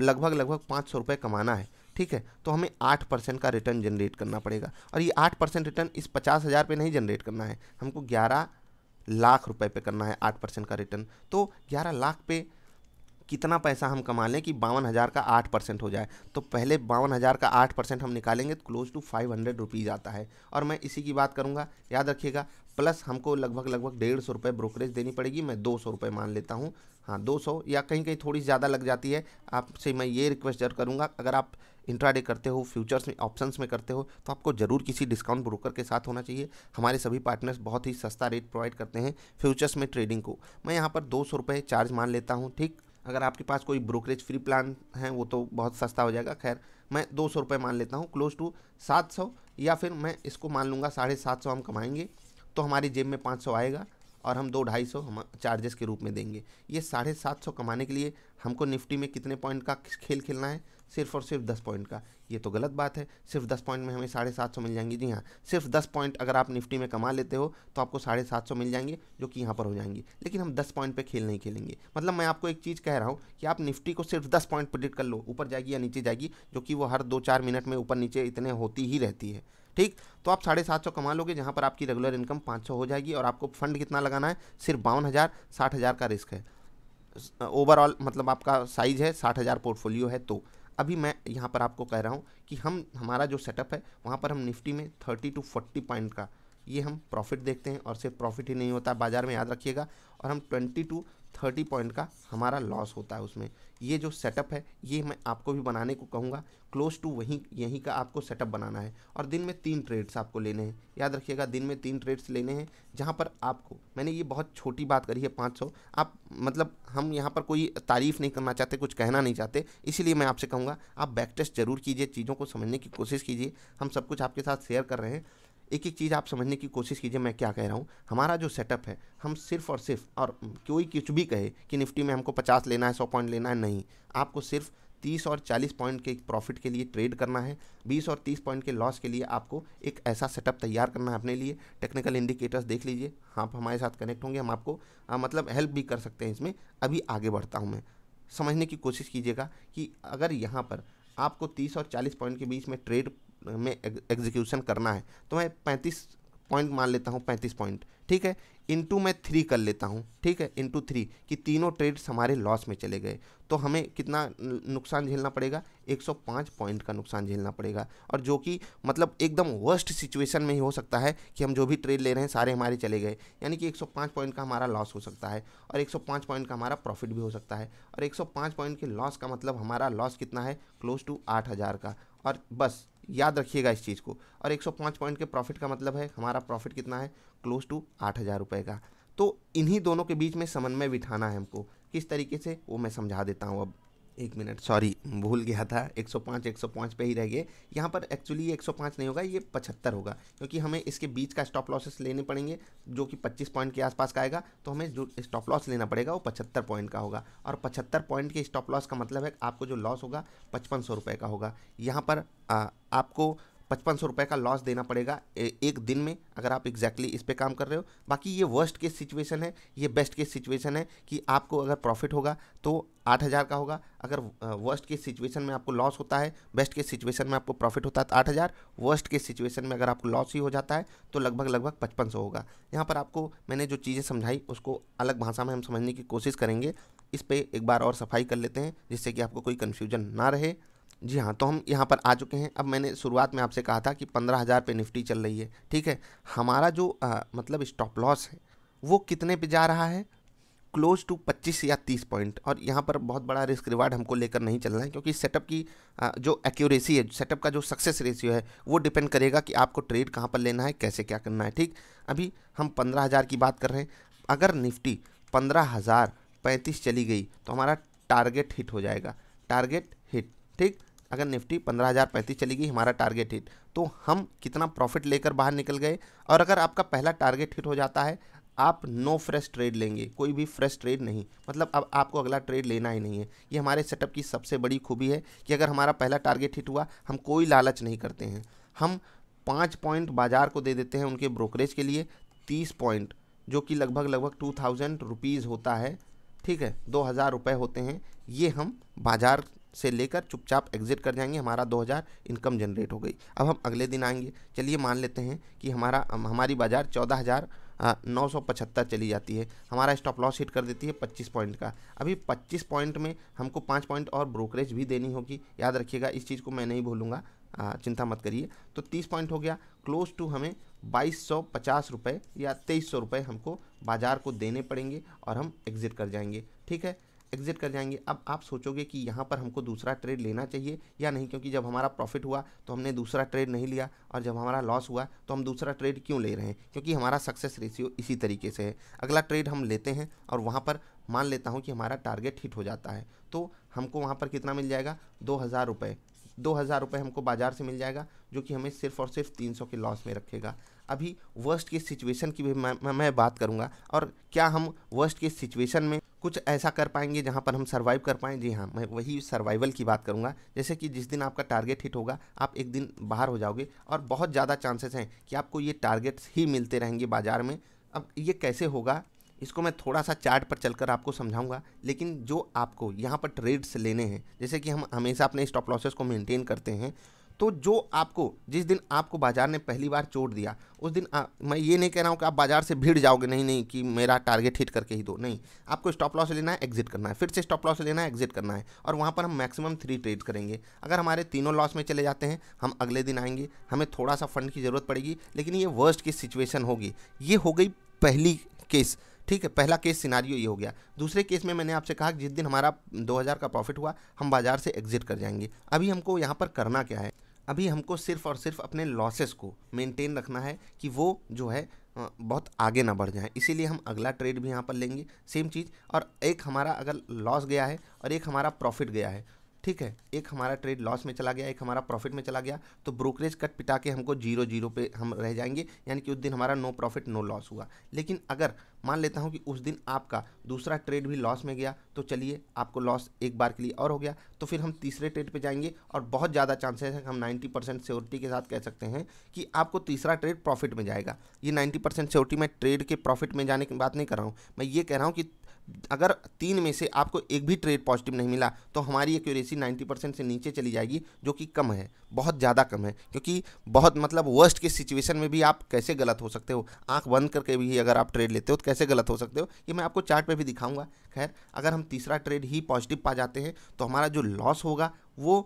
लगभग लगभग पाँच सौ रुपये कमाना है ठीक है तो हमें आठ परसेंट का रिटर्न जनरेट करना पड़ेगा और ये आठ परसेंट रिटर्न इस पचास हज़ार पर नहीं जनरेट करना है हमको ग्यारह लाख रुपए पे करना है आठ परसेंट का रिटर्न तो ग्यारह लाख पे कितना पैसा हम कमा लें कि बावन हज़ार का आठ परसेंट हो जाए तो पहले बावन हज़ार का आठ परसेंट हम निकालेंगे तो close to five hundred rupees आता है और मैं इसी की बात करूँगा याद रखिएगा प्लस हमको लगभग लगभग डेढ़ सौ रुपये ब्रोकरेज देनी पड़ेगी मैं दो सौ रुपये मान लेता हूँ हाँ दो सौ या कहीं कहीं थोड़ी ज़्यादा लग जाती है आपसे मैं ये रिक्वेस्ट जरूर करूँगा अगर आप इंट्राडे करते हो फ्यूचर्स में ऑप्शंस में करते हो तो आपको ज़रूर किसी डिस्काउंट ब्रोकर के साथ होना चाहिए हमारे सभी पार्टनर्स बहुत ही सस्ता रेट प्रोवाइड करते हैं फ्यूचर्स में ट्रेडिंग को मैं यहाँ पर दो सौ चार्ज मान लेता हूँ ठीक अगर आपके पास कोई ब्रोकरेज फ्री प्लान है वो तो बहुत सस्ता हो जाएगा खैर मैं दो सौ रुपये मान लेता हूँ क्लोज टू सात सौ या फिर मैं इसको मान लूँगा साढ़े सात सौ हम कमाएंगे तो हमारी जेब में पाँच सौ आएगा और हम दो ढाई सौ हम चार्जेस के रूप में देंगे ये साढ़े सात सौ कमाने के लिए हमको निफ्टी में कितने पॉइंट का खेल खेलना है सिर्फ और सिर्फ दस पॉइंट का ये तो गलत बात है सिर्फ दस पॉइंट में हमें साढ़े सात सौ मिल जाएंगी जी हाँ सिर्फ दस पॉइंट अगर आप निफ्टी में कमा लेते हो तो आपको साढ़े सात सौ मिल जाएंगे जो कि यहाँ पर हो जाएंगे लेकिन हम दस पॉइंट पे खेल नहीं खेलेंगे मतलब मैं आपको एक चीज़ कह रहा हूँ कि आप निफ्टी को सिर्फ दस पॉइंट प्रिडिक्ट कर लो ऊपर जाएगी या नीचे जाएगी जो कि वो हर दो चार मिनट में ऊपर नीचे इतने होती ही रहती है ठीक तो आप साढ़े सात सौ कमा लोगे जहाँ पर आपकी रेगुलर इनकम पाँच सौ हो जाएगी और आपको फंड कितना लगाना है सिर्फ बावन हज़ार साठ हज़ार का रिस्क है ओवरऑल मतलब आपका साइज है साठ हज़ार पोर्टफोलियो है तो अभी मैं यहाँ पर आपको कह रहा हूँ कि हम हमारा जो सेटअप है वहाँ पर हम निफ्टी में थर्टी टू फोर्टी पॉइंट का ये हम प्रॉफिट देखते हैं और सिर्फ प्रॉफिट ही नहीं होता बाज़ार में याद रखिएगा और हम ट्वेंटी टू थर्टी पॉइंट का हमारा लॉस होता है उसमें ये जो सेटअप है ये मैं आपको भी बनाने को कहूँगा क्लोज टू वहीं यहीं का आपको सेटअप बनाना है और दिन में तीन ट्रेड्स आपको लेने हैं याद रखिएगा दिन में तीन ट्रेड्स लेने हैं जहाँ पर आपको मैंने ये बहुत छोटी बात करी है पाँच सौ आप मतलब हम यहाँ पर कोई तारीफ़ नहीं करना चाहते कुछ कहना नहीं चाहते इसीलिए मैं आपसे कहूँगा आप बैक टेस्ट जरूर कीजिए चीज़ों को समझने की कोशिश कीजिए हम सब कुछ आपके साथ शेयर कर रहे हैं एक एक चीज़ आप समझने की कोशिश कीजिए मैं क्या कह रहा हूँ हमारा जो सेटअप है हम सिर्फ और सिर्फ और कोई कुछ भी कहे कि निफ्टी में हमको पचास लेना है सौ पॉइंट लेना है नहीं आपको सिर्फ तीस और चालीस पॉइंट के प्रॉफिट के लिए ट्रेड करना है बीस और तीस पॉइंट के लॉस के लिए आपको एक ऐसा सेटअप तैयार करना है अपने लिए टेक्निकल इंडिकेटर्स देख लीजिए आप हमारे साथ कनेक्ट होंगे हम आपको आ, मतलब हेल्प भी कर सकते हैं इसमें अभी आगे बढ़ता हूँ मैं समझने की कोशिश कीजिएगा कि अगर यहाँ पर आपको तीस और चालीस पॉइंट के बीच में ट्रेड में एग्जीक्यूशन करना है तो मैं पैंतीस पॉइंट मान लेता हूँ पैंतीस पॉइंट ठीक है इंटू मैं थ्री कर लेता हूँ ठीक है इंटू थ्री कि तीनों ट्रेड्स हमारे लॉस में चले गए तो हमें कितना नुकसान झेलना पड़ेगा 105 पॉइंट का नुकसान झेलना पड़ेगा और जो कि मतलब एकदम वर्स्ट सिचुएशन में ही हो सकता है कि हम जो भी ट्रेड ले रहे हैं सारे हमारे चले गए यानी कि 105 पॉइंट का हमारा लॉस हो सकता है और 105 पॉइंट का हमारा प्रॉफिट भी हो सकता है और 105 पॉइंट के लॉस का मतलब हमारा लॉस कितना है क्लोज टू आठ का और बस याद रखिएगा इस चीज़ को और 105 पॉइंट के प्रॉफिट का मतलब है हमारा प्रॉफिट कितना है क्लोज टू आठ हज़ार रुपये का तो इन्हीं दोनों के बीच में समन्वय बिठाना है हमको किस तरीके से वो मैं समझा देता हूँ अब एक मिनट सॉरी भूल गया था 105 105 पे ही रह गए यहाँ पर एक्चुअली 105 नहीं होगा ये 75 होगा क्योंकि हमें इसके बीच का स्टॉप लॉसेस लेने पड़ेंगे जो कि 25 पॉइंट के आसपास का आएगा तो हमें जो स्टॉप लॉस लेना पड़ेगा वो 75 पॉइंट का होगा और 75 पॉइंट के स्टॉप लॉस का मतलब है आपको जो लॉस होगा पचपन का होगा यहाँ पर आ, आपको पचपन सौ रुपये का लॉस देना पड़ेगा एक दिन में अगर आप एग्जैक्टली exactly इस पर काम कर रहे हो बाकी ये वर्स्ट केस सिचुएशन है ये बेस्ट केस सिचुएशन है कि आपको अगर प्रॉफिट होगा तो आठ हज़ार का होगा अगर वर्स्ट केस सिचुएशन में आपको लॉस होता है बेस्ट केस सिचुएशन में आपको प्रॉफिट होता है तो आठ हज़ार वर्स्ट केस सिचुएशन में अगर आपको लॉस ही हो जाता है तो लगभग लगभग पचपन सौ होगा यहाँ पर आपको मैंने जो चीज़ें समझाई उसको अलग भाषा में हम समझने की कोशिश करेंगे इस पर एक बार और सफाई कर लेते हैं जिससे कि आपको कोई कन्फ्यूजन ना रहे जी हाँ तो हम यहाँ पर आ चुके हैं अब मैंने शुरुआत में आपसे कहा था कि पंद्रह हज़ार पे निफ्टी चल रही है ठीक है हमारा जो आ, मतलब स्टॉप लॉस है वो कितने पे जा रहा है क्लोज टू 25 या 30 पॉइंट और यहाँ पर बहुत बड़ा रिस्क रिवार्ड हमको लेकर नहीं चलना है क्योंकि सेटअप की जो एक्यूरेसी है सेटअप का जो सक्सेस रेशियो है वो डिपेंड करेगा कि आपको ट्रेड कहाँ पर लेना है कैसे क्या करना है ठीक अभी हम पंद्रह हज़ार की बात कर रहे हैं अगर निफ्टी पंद्रह हज़ार पैंतीस चली गई तो हमारा टारगेट हिट हो जाएगा टारगेट हिट ठीक अगर निफ्टी पंद्रह हज़ार पैंतीस चली गई हमारा टारगेट हिट तो हम कितना प्रॉफिट लेकर बाहर निकल गए और अगर आपका पहला टारगेट हिट हो जाता है आप नो फ्रेश ट्रेड लेंगे कोई भी फ्रेश ट्रेड नहीं मतलब अब आपको अगला ट्रेड लेना ही नहीं है ये हमारे सेटअप की सबसे बड़ी खूबी है कि अगर हमारा पहला टारगेट हिट हुआ हम कोई लालच नहीं करते हैं हम पाँच पॉइंट बाज़ार को दे देते हैं उनके ब्रोकरेज के लिए तीस पॉइंट जो कि लगभग लगभग टू थाउजेंड रुपीज़ होता है ठीक है दो हज़ार रुपये होते हैं ये हम बाज़ार से लेकर चुपचाप एग्जिट कर जाएंगे हमारा 2000 इनकम जनरेट हो गई अब हम अगले दिन आएंगे चलिए मान लेते हैं कि हमारा हमारी बाज़ार चौदह हज़ार नौ सौ पचहत्तर चली जाती है हमारा स्टॉप लॉस हिट कर देती है पच्चीस पॉइंट का अभी पच्चीस पॉइंट में हमको पाँच पॉइंट और ब्रोकरेज भी देनी होगी याद रखिएगा इस चीज़ को मैं नहीं भूलूंगा चिंता मत करिए तो तीस पॉइंट हो गया क्लोज टू हमें बाईस सौ पचास रुपये या तेईस सौ रुपये हमको बाज़ार को देने पड़ेंगे और हम एग्ज़िट कर जाएंगे ठीक है एग्जिट कर जाएंगे अब आप सोचोगे कि यहाँ पर हमको दूसरा ट्रेड लेना चाहिए या नहीं क्योंकि जब हमारा प्रॉफिट हुआ तो हमने दूसरा ट्रेड नहीं लिया और जब हमारा लॉस हुआ तो हम दूसरा ट्रेड क्यों ले रहे हैं क्योंकि हमारा सक्सेस रेशियो इसी तरीके से है अगला ट्रेड हम लेते हैं और वहाँ पर मान लेता हूँ कि हमारा टारगेट हिट हो जाता है तो हमको वहाँ पर कितना मिल जाएगा दो हज़ार रुपये दो हज़ार रुपये हमको बाज़ार से मिल जाएगा जो कि हमें सिर्फ और सिर्फ तीन सौ के लॉस में रखेगा अभी वर्स्ट की सिचुएशन की भी मैं, मैं बात करूँगा और क्या हम वर्स्ट की सिचुएशन में कुछ ऐसा कर पाएंगे जहाँ पर हम सर्वाइव कर पाएँ जी हाँ मैं वही सर्वाइवल की बात करूँगा जैसे कि जिस दिन आपका टारगेट हिट होगा आप एक दिन बाहर हो जाओगे और बहुत ज़्यादा चांसेस हैं कि आपको ये टारगेट्स ही मिलते रहेंगे बाज़ार में अब ये कैसे होगा इसको मैं थोड़ा सा चार्ट पर चलकर आपको समझाऊंगा लेकिन जो आपको यहाँ पर ट्रेड्स लेने हैं जैसे कि हम हमेशा अपने स्टॉप लॉसेस को मेंटेन करते हैं तो जो आपको जिस दिन आपको बाजार ने पहली बार चोट दिया उस दिन आ, मैं ये नहीं कह रहा हूँ कि आप बाजार से भीड़ जाओगे नहीं नहीं कि मेरा टारगेट हिट करके ही दो नहीं आपको स्टॉप लॉस लेना है एग्जिट करना है फिर से स्टॉप लॉस लेना है एग्जिट करना है और वहाँ पर हम मैक्सिमम थ्री ट्रेड करेंगे अगर हमारे तीनों लॉस में चले जाते हैं हम अगले दिन आएंगे हमें थोड़ा सा फंड की ज़रूरत पड़ेगी लेकिन ये वर्स्ट की सिचुएशन होगी ये हो गई पहली केस ठीक है पहला केस सिनारियो ये हो गया दूसरे केस में मैंने आपसे कहा कि जिस दिन हमारा 2000 का प्रॉफिट हुआ हम बाजार से एग्जिट कर जाएंगे अभी हमको यहाँ पर करना क्या है अभी हमको सिर्फ और सिर्फ अपने लॉसेस को मेंटेन रखना है कि वो जो है बहुत आगे ना बढ़ जाए इसीलिए हम अगला ट्रेड भी यहाँ पर लेंगे सेम चीज़ और एक हमारा अगर लॉस गया है और एक हमारा प्रॉफिट गया है ठीक है एक हमारा ट्रेड लॉस में चला गया एक हमारा प्रॉफिट में चला गया तो ब्रोकरेज कट पिटा के हमको जीरो जीरो पे हम रह जाएंगे यानी कि उस दिन हमारा नो प्रॉफिट नो लॉस हुआ लेकिन अगर मान लेता हूँ कि उस दिन आपका दूसरा ट्रेड भी लॉस में गया तो चलिए आपको लॉस एक बार के लिए और हो गया तो फिर हम तीसरे ट्रेड पे जाएंगे और बहुत ज़्यादा चांसेस हैं हम नाइन्टी परसेंट सियोरिटी के साथ कह सकते हैं कि आपको तीसरा ट्रेड प्रॉफिट में जाएगा ये नाइन्टी परसेंट सियोरिटी मैं ट्रेड के प्रॉफिट में जाने की बात नहीं कर रहा हूँ मैं ये कह रहा हूँ कि अगर तीन में से आपको एक भी ट्रेड पॉजिटिव नहीं मिला तो हमारी एक्यूरेसी 90 परसेंट से नीचे चली जाएगी जो कि कम है बहुत ज़्यादा कम है क्योंकि बहुत मतलब वर्स्ट के सिचुएशन में भी आप कैसे गलत हो सकते हो आंख बंद करके भी अगर आप ट्रेड लेते हो तो कैसे गलत हो सकते हो ये मैं आपको चार्ट पे भी दिखाऊंगा खैर अगर हम तीसरा ट्रेड ही पॉजिटिव पा जाते हैं तो हमारा जो लॉस होगा वो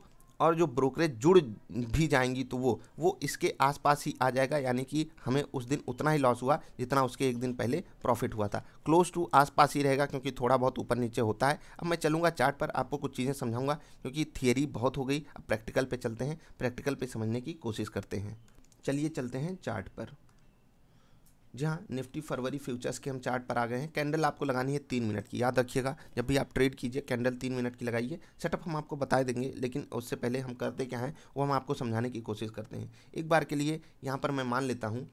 और जो ब्रोकरेज जुड़ भी जाएंगी तो वो वो इसके आसपास ही आ जाएगा यानी कि हमें उस दिन उतना ही लॉस हुआ जितना उसके एक दिन पहले प्रॉफिट हुआ था क्लोज टू आसपास ही रहेगा क्योंकि थोड़ा बहुत ऊपर नीचे होता है अब मैं चलूँगा चार्ट पर आपको कुछ चीज़ें समझाऊँगा क्योंकि थियरी बहुत हो गई अब प्रैक्टिकल पर चलते हैं प्रैक्टिकल पर समझने की कोशिश करते हैं चलिए चलते हैं चार्ट पर जी हाँ निफ्टी फरवरी फ्यूचर्स के हम चार्ट पर आ गए हैं कैंडल आपको लगानी है तीन मिनट की याद रखिएगा जब भी आप ट्रेड कीजिए कैंडल तीन मिनट की लगाइए सेटअप हम आपको बता देंगे लेकिन उससे पहले हम करते क्या हैं वो हम आपको समझाने की कोशिश करते हैं एक बार के लिए यहाँ पर मैं मान लेता हूँ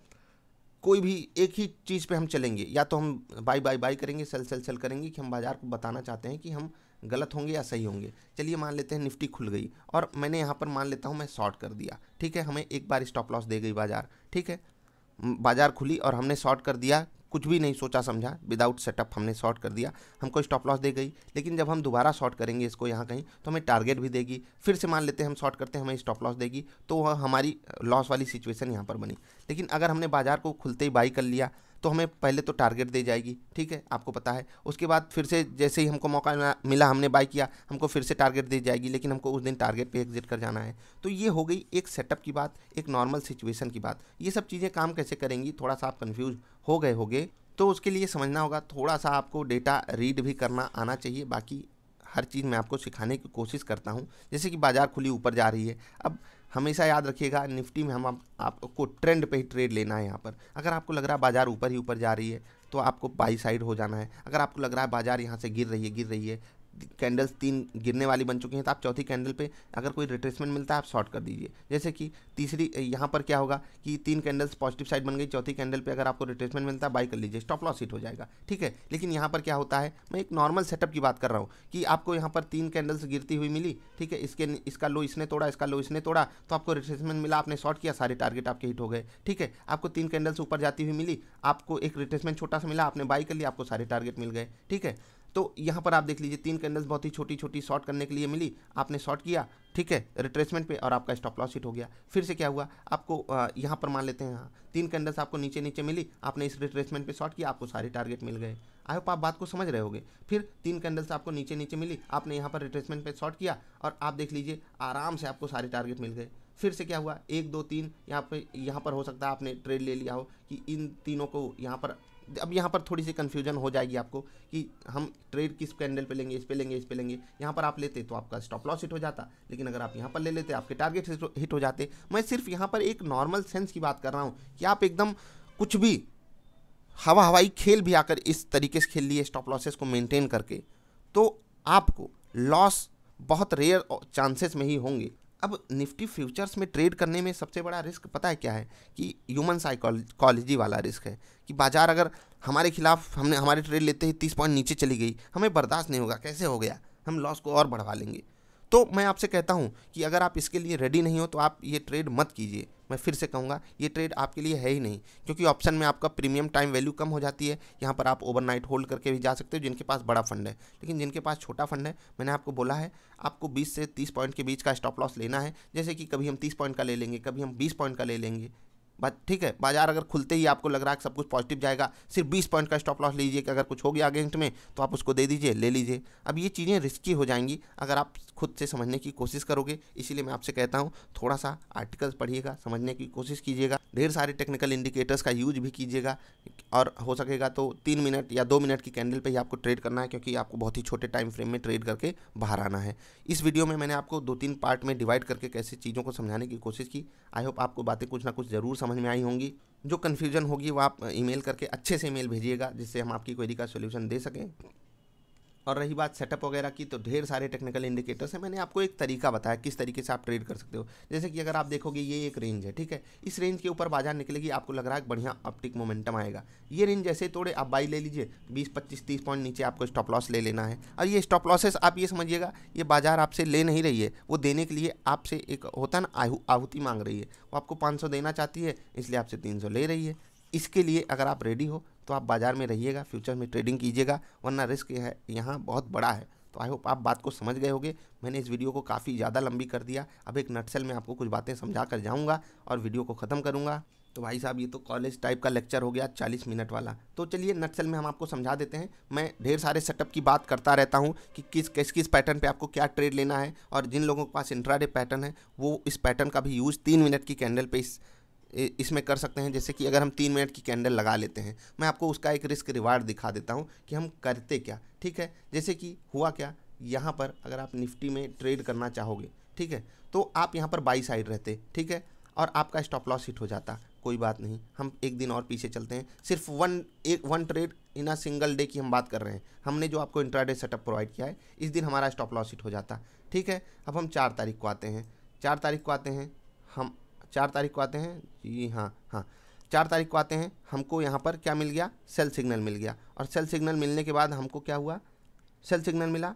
कोई भी एक ही चीज़ पर हम चलेंगे या तो हम बाई बाई बाई करेंगे सेल सेल सेल करेंगे कि हम बाज़ार को बताना चाहते हैं कि हम गलत होंगे या सही होंगे चलिए मान लेते हैं निफ्टी खुल गई और मैंने यहाँ पर मान लेता हूँ मैं शॉर्ट कर दिया ठीक है हमें एक बार स्टॉप लॉस दे गई बाज़ार ठीक है बाज़ार खुली और हमने शॉर्ट कर दिया कुछ भी नहीं सोचा समझा विदाउट सेटअप हमने शॉर्ट कर दिया हमको स्टॉप लॉस दे गई लेकिन जब हम दोबारा शॉर्ट करेंगे इसको यहाँ कहीं तो हमें टारगेट भी देगी फिर से मान लेते हैं हम शॉर्ट करते हैं हमें स्टॉप लॉस देगी तो वह हमारी लॉस वाली सिचुएशन यहाँ पर बनी लेकिन अगर हमने बाज़ार को खुलते ही बाई कर लिया तो हमें पहले तो टारगेट दे जाएगी ठीक है आपको पता है उसके बाद फिर से जैसे ही हमको मौका मिला हमने बाय किया हमको फिर से टारगेट दी जाएगी लेकिन हमको उस दिन टारगेट पे एग्जिट कर जाना है तो ये हो गई एक सेटअप की बात एक नॉर्मल सिचुएशन की बात ये सब चीज़ें काम कैसे करेंगी थोड़ा सा आप कन्फ्यूज हो गए होगे तो उसके लिए समझना होगा थोड़ा सा आपको डेटा रीड भी करना आना चाहिए बाकी हर चीज़ मैं आपको सिखाने की कोशिश करता हूँ जैसे कि बाज़ार खुली ऊपर जा रही है अब हमेशा याद रखिएगा निफ्टी में हम आप, आपको ट्रेंड पे ही ट्रेड लेना है यहाँ पर अगर आपको लग रहा है बाज़ार ऊपर ही ऊपर जा रही है तो आपको बाई साइड हो जाना है अगर आपको लग रहा है बाज़ार यहाँ से गिर रही है गिर रही है कैंडल्स तीन गिरने वाली बन चुकी हैं तो आप चौथी कैंडल पे अगर कोई रिट्रेसमेंट मिलता है आप शॉर्ट कर दीजिए जैसे कि तीसरी यहाँ पर क्या होगा कि तीन कैंडल्स पॉजिटिव साइड बन गई चौथी कैंडल पे अगर आपको रिट्रेसमेंट मिलता है बाई कर लीजिए स्टॉप लॉस हिट हो जाएगा ठीक है लेकिन यहाँ पर क्या होता है मैं एक नॉर्मल सेटअप की बात कर रहा हूँ कि आपको यहाँ पर तीन कैंडल्स गिरती हुई मिली ठीक है इसके इसका लो इसने तोड़ा इसका लो इसने तोड़ा तो आपको रिट्रेसमेंट मिला आपने शॉर्ट किया सारे टारगेट आपके हिट हो गए ठीक है आपको तीन कैंडल्स ऊपर जाती हुई मिली आपको एक रिट्रेसमेंट छोटा सा मिला आपने बाई कर लिया आपको सारे टारगेट मिल गए ठीक है तो यहाँ पर आप देख लीजिए तीन कैंडल्स बहुत ही छोटी छोटी शॉर्ट करने के लिए मिली आपने शॉर्ट किया ठीक है रिट्रेसमेंट पे और आपका स्टॉप लॉस हिट हो गया फिर से क्या हुआ आपको यहाँ पर मान लेते हैं हाँ तीन कैंडल्स आपको नीचे नीचे मिली आपने इस रिट्रेसमेंट पे शॉर्ट किया आपको सारे टारगेट मिल गए आई होप आप बात को समझ रहे होगे फिर तीन कैंडल्स आपको नीचे नीचे मिली आपने यहाँ पर रिट्रेसमेंट पर शॉर्ट किया और आप देख लीजिए आराम से आपको सारे टारगेट मिल गए फिर से क्या हुआ एक दो तीन यहाँ पर यहाँ पर हो सकता है आपने ट्रेड ले लिया हो कि इन तीनों को यहाँ पर अब यहाँ पर थोड़ी सी कन्फ्यूजन हो जाएगी आपको कि हम ट्रेड किस कैंडल पे लेंगे इस पे लेंगे इस पे लेंगे यहाँ पर आप लेते तो आपका स्टॉप लॉस हिट हो जाता लेकिन अगर आप यहाँ पर ले लेते आपके टारगेट हिट हो जाते मैं सिर्फ यहाँ पर एक नॉर्मल सेंस की बात कर रहा हूँ कि आप एकदम कुछ भी हवा हवाई खेल भी आकर इस तरीके से खेल लिए स्टॉप लॉसेस को मेनटेन करके तो आपको लॉस बहुत रेयर चांसेस में ही होंगे अब निफ्टी फ्यूचर्स में ट्रेड करने में सबसे बड़ा रिस्क पता है क्या है कि ह्यूमन साइकोलॉजी वाला रिस्क है कि बाज़ार अगर हमारे खिलाफ हमने हमारे ट्रेड लेते ही तीस पॉइंट नीचे चली गई हमें बर्दाश्त नहीं होगा कैसे हो गया हम लॉस को और बढ़वा लेंगे तो मैं आपसे कहता हूँ कि अगर आप इसके लिए रेडी नहीं हो तो आप ये ट्रेड मत कीजिए मैं फिर से कहूँगा ये ट्रेड आपके लिए है ही नहीं क्योंकि ऑप्शन में आपका प्रीमियम टाइम वैल्यू कम हो जाती है यहाँ पर आप ओवरनाइट होल्ड करके भी जा सकते हो जिनके पास बड़ा फंड है लेकिन जिनके पास छोटा फंड है मैंने आपको बोला है आपको बीस से तीस पॉइंट के बीच का स्टॉप लॉस लेना है जैसे कि कभी हम तीस पॉइंट का ले लेंगे कभी हम बीस पॉइंट का ले लेंगे ठीक है बाजार अगर खुलते ही आपको लग रहा है कि सब कुछ पॉजिटिव जाएगा सिर्फ बीस पॉइंट का स्टॉप लॉस लीजिए कि अगर कुछ हो गया अगेंस्ट में तो आप उसको दे दीजिए ले लीजिए अब ये चीज़ें रिस्की हो जाएंगी अगर आप खुद से समझने की कोशिश करोगे इसीलिए मैं आपसे कहता हूँ थोड़ा सा आर्टिकल्स पढ़िएगा समझने की कोशिश कीजिएगा ढेर सारे टेक्निकल इंडिकेटर्स का यूज भी कीजिएगा और हो सकेगा तो तीन मिनट या दो मिनट की कैंडल पर ही आपको ट्रेड करना है क्योंकि आपको बहुत ही छोटे टाइम फ्रेम में ट्रेड करके बाहर आना है इस वीडियो में मैंने आपको दो तीन पार्ट में डिवाइड करके कैसे चीज़ों को समझाने की कोशिश की आई होप आपको बातें कुछ ना कुछ ज़रूर समझ समझ में आई होंगी जो कन्फ्यूज़न होगी वो आप ईमेल करके अच्छे से ईमेल भेजिएगा जिससे हम आपकी क्वेरी का सोल्यूशन दे सकें और रही बात सेटअप वगैरह की तो ढेर सारे टेक्निकल इंडिकेटर्स हैं मैंने आपको एक तरीका बताया किस तरीके से आप ट्रेड कर सकते हो जैसे कि अगर आप देखोगे ये एक रेंज है ठीक है इस रेंज के ऊपर बाजार निकलेगी आपको लग रहा है बढ़िया ऑप्टिक मोमेंटम आएगा ये रेंज जैसे तोड़े आप बाई ले लीजिए बीस पच्चीस तीस पॉइंट नीचे आपको स्टॉप लॉस ले लेना है और ये स्टॉप लॉसेस आप ये समझिएगा ये बाजार आपसे ले नहीं रही है वो देने के लिए आपसे एक होता ना आहुति मांग रही है वो आपको पाँच देना चाहती है इसलिए आपसे तीन ले रही है इसके लिए अगर आप रेडी हो तो आप बाज़ार में रहिएगा फ्यूचर में ट्रेडिंग कीजिएगा वरना रिस्क है यहाँ बहुत बड़ा है तो आई होप आप बात को समझ गए होगे मैंने इस वीडियो को काफ़ी ज़्यादा लंबी कर दिया अब एक नटसेल में आपको कुछ बातें समझा कर जाऊँगा और वीडियो को ख़त्म करूँगा तो भाई साहब ये तो कॉलेज टाइप का लेक्चर हो गया चालीस मिनट वाला तो चलिए नटसेल में हम आपको समझा देते हैं मैं ढेर सारे सेटअप की बात करता रहता हूँ कि किस किस किस पैटर्न पर आपको क्या ट्रेड लेना है और जिन लोगों के पास इंट्राडे पैटर्न है वो इस पैटर्न का भी यूज़ तीन मिनट की कैंडल पर इस इसमें कर सकते हैं जैसे कि अगर हम तीन मिनट की कैंडल लगा लेते हैं मैं आपको उसका एक रिस्क रिवार्ड दिखा देता हूँ कि हम करते क्या ठीक है जैसे कि हुआ क्या यहाँ पर अगर आप निफ्टी में ट्रेड करना चाहोगे ठीक है तो आप यहाँ पर बाई साइड रहते ठीक है और आपका स्टॉप लॉस हिट हो जाता कोई बात नहीं हम एक दिन और पीछे चलते हैं सिर्फ वन एक one trade in a single day की हम बात कर रहे हैं हमने जो आपको इंट्राडे सेटअप प्रोवाइड किया है इस दिन हमारा स्टॉप लॉस हिट हो जाता ठीक है अब हम चार तारीख को आते हैं चार तारीख को आते हैं हम चार तारीख को आते हैं जी हाँ हाँ चार तारीख को आते हैं हमको यहाँ पर क्या मिल गया सेल सिग्नल मिल गया और सेल सिग्नल मिलने के बाद हमको क्या हुआ सेल सिग्नल मिला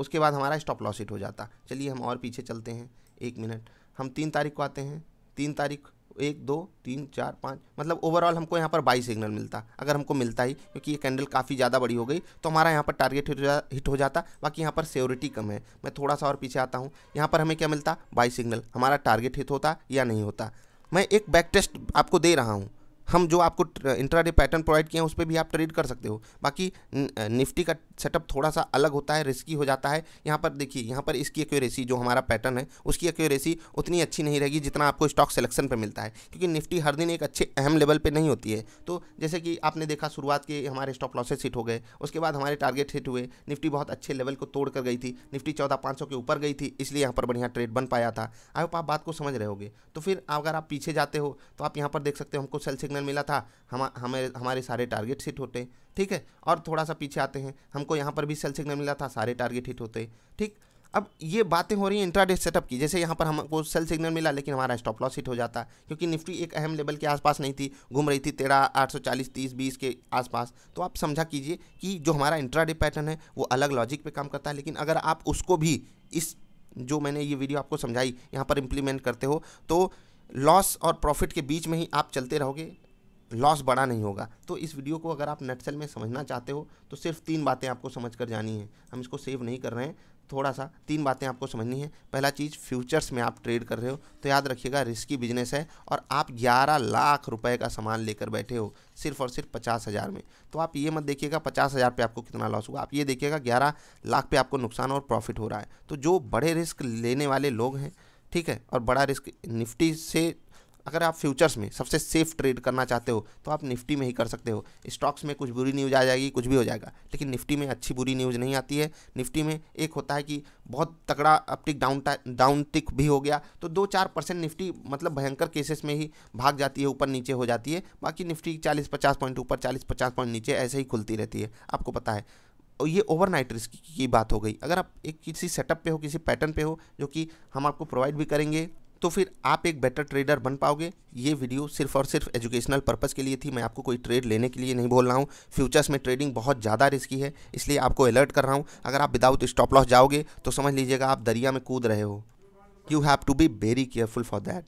उसके बाद हमारा स्टॉप लॉस हिट हो जाता चलिए हम और पीछे चलते हैं एक मिनट हम तीन तारीख को आते हैं तीन तारीख एक दो तीन चार पाँच मतलब ओवरऑल हमको यहाँ पर बाई सिग्नल मिलता अगर हमको मिलता ही क्योंकि ये कैंडल काफ़ी ज़्यादा बड़ी हो गई तो हमारा यहाँ पर टारगेट हिट हो जाता बाकी यहाँ पर सेवरिटी कम है मैं थोड़ा सा और पीछे आता हूँ यहाँ पर हमें क्या मिलता बाई सिग्नल हमारा टारगेट हिट होता या नहीं होता मैं एक बैक टेस्ट आपको दे रहा हूँ हम जो आपको इंट्राडे पैटर्न प्रोवाइड किए हैं उस पर भी आप ट्रेड कर सकते हो बाकी निफ्टी का सेटअप थोड़ा सा अलग होता है रिस्की हो जाता है यहाँ पर देखिए यहाँ पर इसकी एक्यूरेसी जो हमारा पैटर्न है उसकी एक्यूरेसी उतनी अच्छी नहीं रहेगी जितना आपको स्टॉक सिलेक्शन पर मिलता है क्योंकि निफ्टी हर दिन एक अच्छे अहम लेवल पर नहीं होती है तो जैसे कि आपने देखा शुरुआत के हमारे स्टॉप लॉसेस हिट हो गए उसके बाद हमारे टारगेट हिट हुए निफ्टी बहुत अच्छे लेवल को तोड़ कर गई थी निफ्टी चौदह पाँच के ऊपर गई थी इसलिए यहाँ पर बढ़िया ट्रेड बन पाया था आई होप आप बात को समझ रहे होगे तो फिर अगर आप पीछे जाते हो तो आप यहाँ पर देख सकते हो हमको सेल सिग्नल मिला था हम हमें हमारे सारे टारगेट हिट होते हैं ठीक है और थोड़ा सा पीछे आते हैं हमको यहाँ पर भी सेल सिग्नल मिला था सारे टारगेट हिट होते ठीक अब ये बातें हो रही हैं इंट्राडे सेटअप की जैसे यहाँ पर हमको सेल सिग्नल मिला लेकिन हमारा स्टॉप लॉस हिट हो जाता क्योंकि निफ्टी एक अहम लेवल के आसपास नहीं थी घूम रही थी तेरह आठ सौ चालीस तीस बीस के आसपास तो आप समझा कीजिए कि जो हमारा इंट्राडे पैटर्न है वो अलग लॉजिक पर काम करता है लेकिन अगर आप उसको भी इस जो मैंने ये वीडियो आपको समझाई यहाँ पर इम्प्लीमेंट करते हो तो लॉस और प्रॉफिट के बीच में ही आप चलते रहोगे लॉस बड़ा नहीं होगा तो इस वीडियो को अगर आप नेटसेल में समझना चाहते हो तो सिर्फ तीन बातें आपको समझ कर जानी है हम इसको सेव नहीं कर रहे हैं थोड़ा सा तीन बातें आपको समझनी है पहला चीज़ फ्यूचर्स में आप ट्रेड कर रहे हो तो याद रखिएगा रिस्की बिजनेस है और आप 11 लाख रुपए का सामान लेकर बैठे हो सिर्फ और सिर्फ पचास हज़ार में तो आप ये मत देखिएगा पचास हज़ार पर आपको कितना लॉस हुआ आप ये देखिएगा ग्यारह लाख पे आपको नुकसान और प्रॉफिट हो रहा है तो जो बड़े रिस्क लेने वाले लोग हैं ठीक है और बड़ा रिस्क निफ्टी से अगर आप फ्यूचर्स में सबसे सेफ ट्रेड करना चाहते हो तो आप निफ्टी में ही कर सकते हो स्टॉक्स में कुछ बुरी न्यूज़ आ जाएगी कुछ भी हो जाएगा लेकिन निफ्टी में अच्छी बुरी न्यूज़ नहीं आती है निफ्टी में एक होता है कि बहुत तगड़ा अपटिक डाउन डाउन टिक भी हो गया तो दो चार परसेंट निफ्टी मतलब भयंकर केसेस में ही भाग जाती है ऊपर नीचे हो जाती है बाकी निफ्टी चालीस पचास पॉइंट ऊपर चालीस पचास पॉइंट नीचे ऐसे ही खुलती रहती है आपको पता है और ये ओवरनाइट रिस्क की बात हो गई अगर आप एक किसी सेटअप पे हो किसी पैटर्न पे हो जो कि हम आपको प्रोवाइड भी करेंगे तो फिर आप एक बेटर ट्रेडर बन पाओगे ये वीडियो सिर्फ और सिर्फ एजुकेशनल पर्पज़ के लिए थी मैं आपको कोई ट्रेड लेने के लिए नहीं बोल रहा हूँ फ्यूचर्स में ट्रेडिंग बहुत ज़्यादा रिस्की है इसलिए आपको अलर्ट कर रहा हूँ अगर आप विदाउट स्टॉप लॉस जाओगे तो समझ लीजिएगा आप दरिया में कूद रहे हो you have to be very careful for that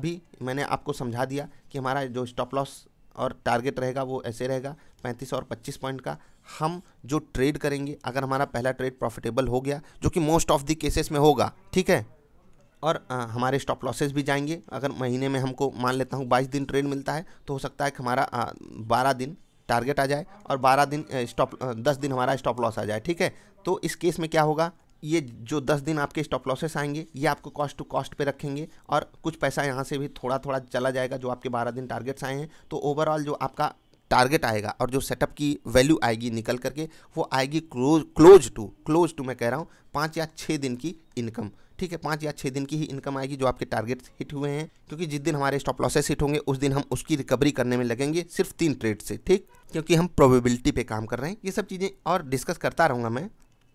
अभी मैंने आपको समझा दिया कि हमारा जो स्टॉप लॉस और टारगेट रहेगा वो ऐसे रहेगा पैंतीस और पच्चीस पॉइंट का हम जो ट्रेड करेंगे अगर हमारा पहला ट्रेड प्रॉफिटेबल हो गया जो कि मोस्ट ऑफ द केसेस में होगा ठीक है और आ, हमारे स्टॉप लॉसेस भी जाएंगे अगर महीने में हमको मान लेता हूँ बाईस दिन ट्रेड मिलता है तो हो सकता है कि हमारा बारह दिन टारगेट आ जाए और बारह दिन स्टॉप दस दिन हमारा स्टॉप लॉस आ जाए ठीक है तो इस केस में क्या होगा ये जो दस दिन आपके स्टॉप लॉसेस आएंगे ये आपको कॉस्ट टू कॉस्ट पे रखेंगे और कुछ पैसा यहाँ से भी थोड़ा थोड़ा चला जाएगा जो आपके बारह दिन टारगेट्स आए हैं तो ओवरऑल जो आपका टारगेट आएगा और जो सेटअप की वैल्यू आएगी निकल करके वो आएगी close close to close to मैं कह रहा हूँ पाँच या छः दिन की इनकम ठीक है पाँच या छः दिन की ही इनकम आएगी जो आपके टारगेट हिट हुए हैं क्योंकि जिस दिन हमारे स्टॉप लॉसेस हिट होंगे उस दिन हम उसकी रिकवरी करने में लगेंगे सिर्फ तीन ट्रेड से ठीक क्योंकि हम प्रोबेबिलिटी पे काम कर रहे हैं ये सब चीज़ें और डिस्कस करता रहूँगा मैं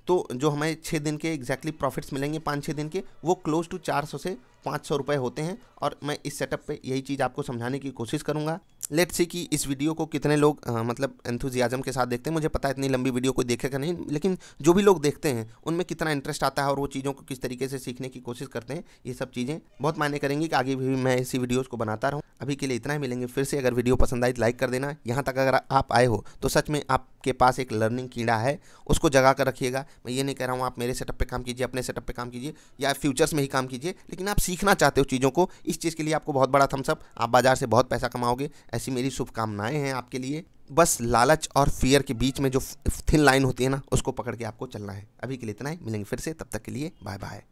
तो जो हमें छः दिन के एग्जैक्टली प्रॉफिट्स मिलेंगे पाँच छः दिन के वो क्लोज टू चार सौ से पाँच सौ रुपये होते हैं और मैं इस सेटअप पर यही चीज़ आपको समझाने की कोशिश करूँगा लेट्स सी कि इस वीडियो को कितने लोग आ, मतलब एंथुजियाज़म के साथ देखते हैं मुझे पता है इतनी लंबी वीडियो कोई देखेगा नहीं लेकिन जो भी लोग देखते हैं उनमें कितना इंटरेस्ट आता है और वो चीज़ों को किस तरीके से सीखने की कोशिश करते हैं ये सब चीज़ें बहुत मायने करेंगी कि आगे भी मैं इसी वीडियोज़ को बनाता रहूँ अभी के लिए इतना ही मिलेंगे फिर से अगर वीडियो पसंद आई तो लाइक कर देना यहाँ तक अगर आप आए हो तो सच में आपके पास एक लर्निंग कीड़ा है उसको जगा कर रखिएगा मैं ये नहीं कह रहा हूँ आप मेरे सेटअप पर काम कीजिए अपने सेटअप पर काम कीजिए या फ्यूचर्स में ही काम कीजिए लेकिन आप सीखना चाहते हो चीज़ों को इस चीज़ के लिए आपको बहुत बड़ा थम्सअप आप बाजार से बहुत पैसा कमाओगे ऐसी मेरी शुभकामनाएं हैं आपके लिए बस लालच और फियर के बीच में जो थिन लाइन होती है ना उसको पकड़ के आपको चलना है अभी के लिए इतना ही मिलेंगे फिर से तब तक के लिए बाय बाय